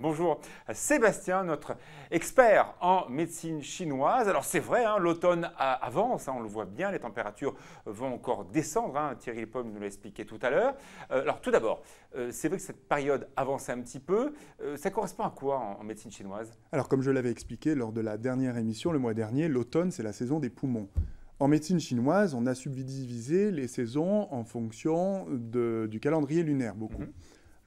Bonjour Sébastien, notre expert en médecine chinoise. Alors c'est vrai, hein, l'automne avance, hein, on le voit bien, les températures vont encore descendre. Hein, Thierry Pomme nous l'a expliqué tout à l'heure. Euh, alors tout d'abord, euh, c'est vrai que cette période avance un petit peu. Euh, ça correspond à quoi en, médecine chinoise Alors comme je l'avais expliqué lors de la dernière émission le mois dernier, l'automne c'est la saison des poumons. En médecine chinoise, on a subdivisé les saisons en fonction du calendrier lunaire beaucoup. Mhm.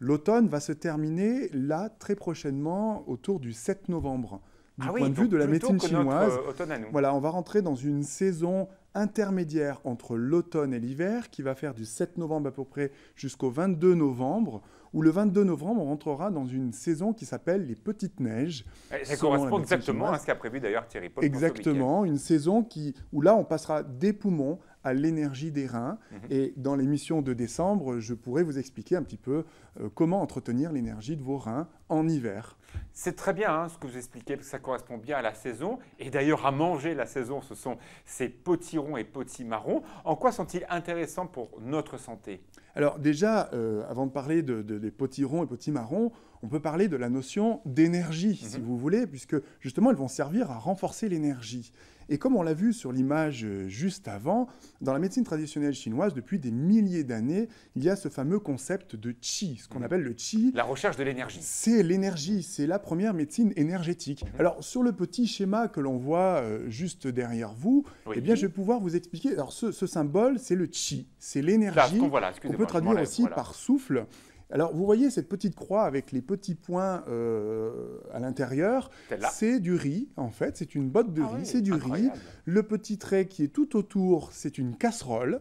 L'automne va se terminer là très prochainement autour du 7 novembre. Du ah point de vue de la médecine chinoise, euh, voilà, on va rentrer dans une saison intermédiaire entre l'automne et l'hiver qui va faire du 7 novembre à peu près jusqu'au 22 novembre où le 22 novembre, on rentrera dans une saison qui s'appelle les Petites Neiges. ça correspond exactement à ce qu'a prévu d'ailleurs Thierry Paul. Exactement, une saison qui, où là, on passera des poumons à l'énergie des reins. Mhm. Et dans l'émission de décembre, je pourrais vous expliquer un petit peu euh, comment entretenir l'énergie de vos reins en hiver. C'est très bien hein, ce que vous expliquez, parce que ça correspond bien à la saison. Et d'ailleurs, à manger la saison, ce sont ces potirons et potimarrons. En quoi sont-ils intéressants pour notre santé Alors déjà, euh, avant de parler des potirons et potimarrons, on peut parler de la notion d'énergie, mhm. si vous voulez, puisque justement, elles vont servir à renforcer l'énergie. Et comme on l'a vu sur l'image euh, juste avant, dans la médecine traditionnelle chinoise, depuis des milliers d'années, il y a ce fameux concept de qi, ce qu'on mhm. appelle le qi. La recherche de l'énergie. C'est l'énergie, c'est la première médecine énergétique. Mhm. Alors, sur le petit schéma que l'on voit euh, juste derrière vous, eh bien, je vais pouvoir vous expliquer. Alors, ce, symbole, c'est le qi, c'est l'énergie. On peut traduire aussi par souffle. Alors, vous voyez cette petite croix avec les petits points euh, à l'intérieur. C'est du riz, en fait. C'est une botte de ah riz, c'est du riz. Le petit trait qui est tout autour, c'est une casserole.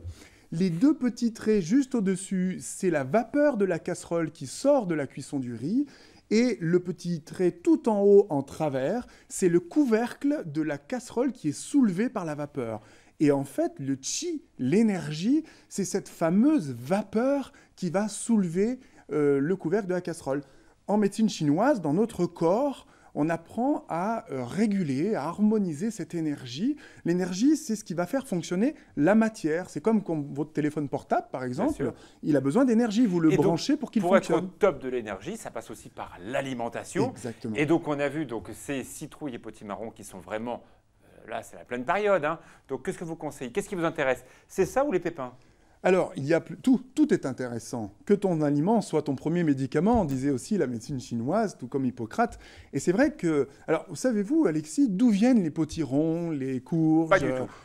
Les deux petits traits juste au-dessus, c'est la vapeur de la casserole qui sort de la cuisson du riz. Et le petit trait tout en haut, en travers, c'est le couvercle de la casserole qui est soulevé par la vapeur. Et en fait, le chi, l'énergie, c'est cette fameuse vapeur qui va soulever euh, le couvercle de la casserole. En médecine chinoise, dans notre corps, on apprend à euh, réguler, à harmoniser cette énergie. L'énergie, c'est ce qui va faire fonctionner la matière. C'est comme quand votre téléphone portable, par exemple, il a besoin d'énergie. Vous le branchez pour qu'il fonctionne. Pour être au top de l'énergie, ça passe aussi par l'alimentation. Et donc, on a vu donc, ces citrouilles et potimarrons qui sont vraiment. Euh, là, c'est la pleine période. Hein. Donc, qu'est-ce que vous conseillez Qu'est-ce qui vous intéresse C'est ça ou les pépins alors, il y a tout, est intéressant. Que ton aliment soit ton premier médicament, disait aussi la médecine chinoise, tout comme Hippocrate. Et c'est vrai que, alors, savez-vous, Alexis, d'où viennent les potirons, les courges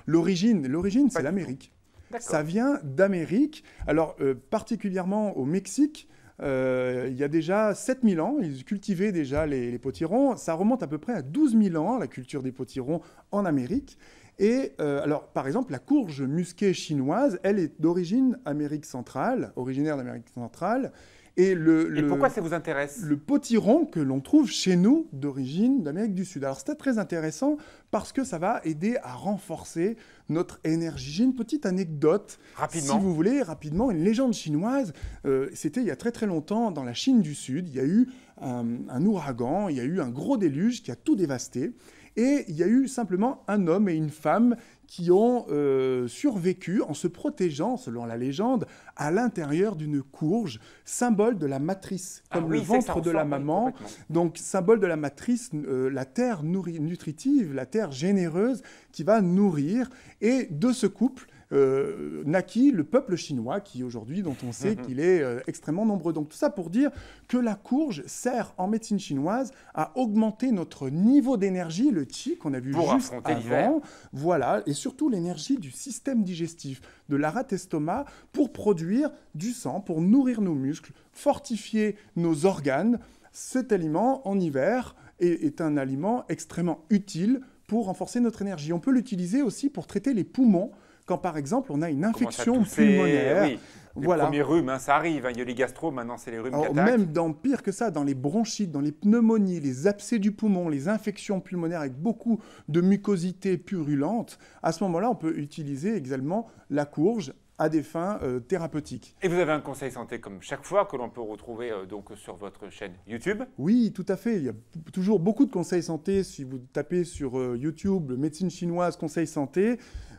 L'origine, l'origine, c'est l'Amérique. Ça vient d'Amérique. Alors, euh, particulièrement au Mexique, euh, il y a déjà 7000 ans, ils cultivaient déjà les, les potirons. Ça remonte à peu près à 12 000 ans, la culture des potirons en Amérique. Et euh, alors, par exemple, la courge musquée chinoise, elle est d'origine Amérique centrale, originaire d'Amérique centrale. Et, le, pourquoi ça vous intéresse Le potiron que l'on trouve chez nous d'origine d'Amérique du Sud. Alors c'est très intéressant parce que ça va aider à renforcer notre énergie. J'ai une petite anecdote, si vous voulez, rapidement, une légende chinoise. Euh, c'était il y a très très longtemps dans la Chine du Sud, il y a eu euh, un, ouragan, il y a eu un gros déluge qui a tout dévasté. Et il y a eu simplement un homme et une femme qui ont euh, survécu en se protégeant, selon la légende, à l'intérieur d'une courge, symbole de la matrice, ah comme le ventre de la maman, donc symbole de la matrice, euh, la terre nutritive, la terre généreuse qui va nourrir. Et de ce couple, euh, naquit le peuple chinois qui aujourd'hui, dont on sait mhm. qu'il est euh, extrêmement nombreux. Donc tout ça pour dire que la courge sert en médecine chinoise à augmenter notre niveau d'énergie, le qi qu'on a vu juste avant, voilà, et surtout l'énergie du système digestif, de rate estomac, pour produire du sang, pour nourrir nos muscles, fortifier nos organes. Cet aliment en hiver est un aliment extrêmement utile pour renforcer notre énergie. On peut l'utiliser aussi pour traiter les poumons quand par exemple on a une infection pulmonaire. Oui. Les voilà. premiers rhumes, hein, ça arrive. Hein, il y a les gastro, maintenant c'est les rhumes Même dans pire que ça, dans les bronchites, dans les pneumonies, les abcès du poumon, les infections pulmonaires avec beaucoup de mucosité purulente, à ce moment-là, on peut utiliser également la courge à des fins euh, thérapeutiques. Et vous avez un conseil santé comme chaque fois que l'on peut retrouver euh, donc sur votre chaîne YouTube Oui, tout à fait. Il y a toujours beaucoup de conseils santé. Si vous tapez sur euh, YouTube médecine chinoise conseil santé,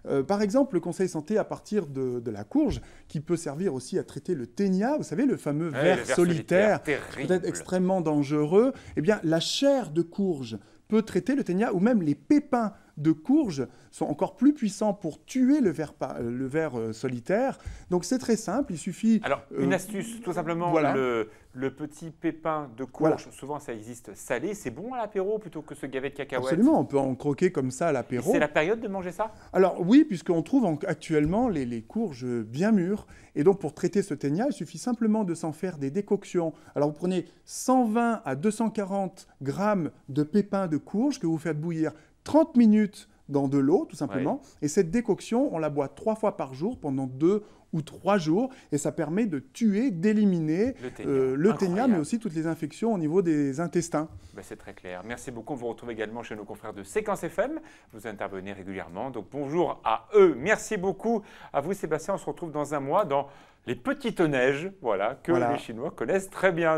euh, par exemple, le conseil santé à partir de, la courge, qui peut servir aussi à traiter le ténia, vous savez, le fameux ver, solitaire, solitaire peut-être extrêmement dangereux. Eh bien, la chair de courge peut traiter le ténia ou même les pépins de courge sont encore plus puissants pour tuer le ver, euh, le ver euh, solitaire. Donc c'est très simple, il suffit... Alors, euh, une astuce, tout simplement, le, petit pépin de courge, souvent ça existe salé, c'est bon à l'apéro plutôt que ce gavet de cacahuètes Absolument, on peut en croquer comme ça à l'apéro. C'est la période de manger ça Alors oui, puisqu'on trouve actuellement les, courges bien mûres. Et donc pour traiter ce ténia, il suffit simplement de s'en faire des décoctions. Alors vous prenez 120 à 240 grammes de pépin de courge que vous faites bouillir 30 minutes dans de l'eau, tout simplement. Et cette décoction, on la boit trois fois par jour pendant deux ou trois jours, et ça permet de tuer, d'éliminer le ténia, euh, mais aussi toutes les infections au niveau des intestins. Bah, c'est très clair. Merci beaucoup. On vous retrouve également chez nos confrères de Séquence FM. Vous intervenez régulièrement, donc bonjour à eux. Merci beaucoup à vous, Sébastien. On se retrouve dans un mois dans les petites neiges, voilà, que les Chinois connaissent très bien.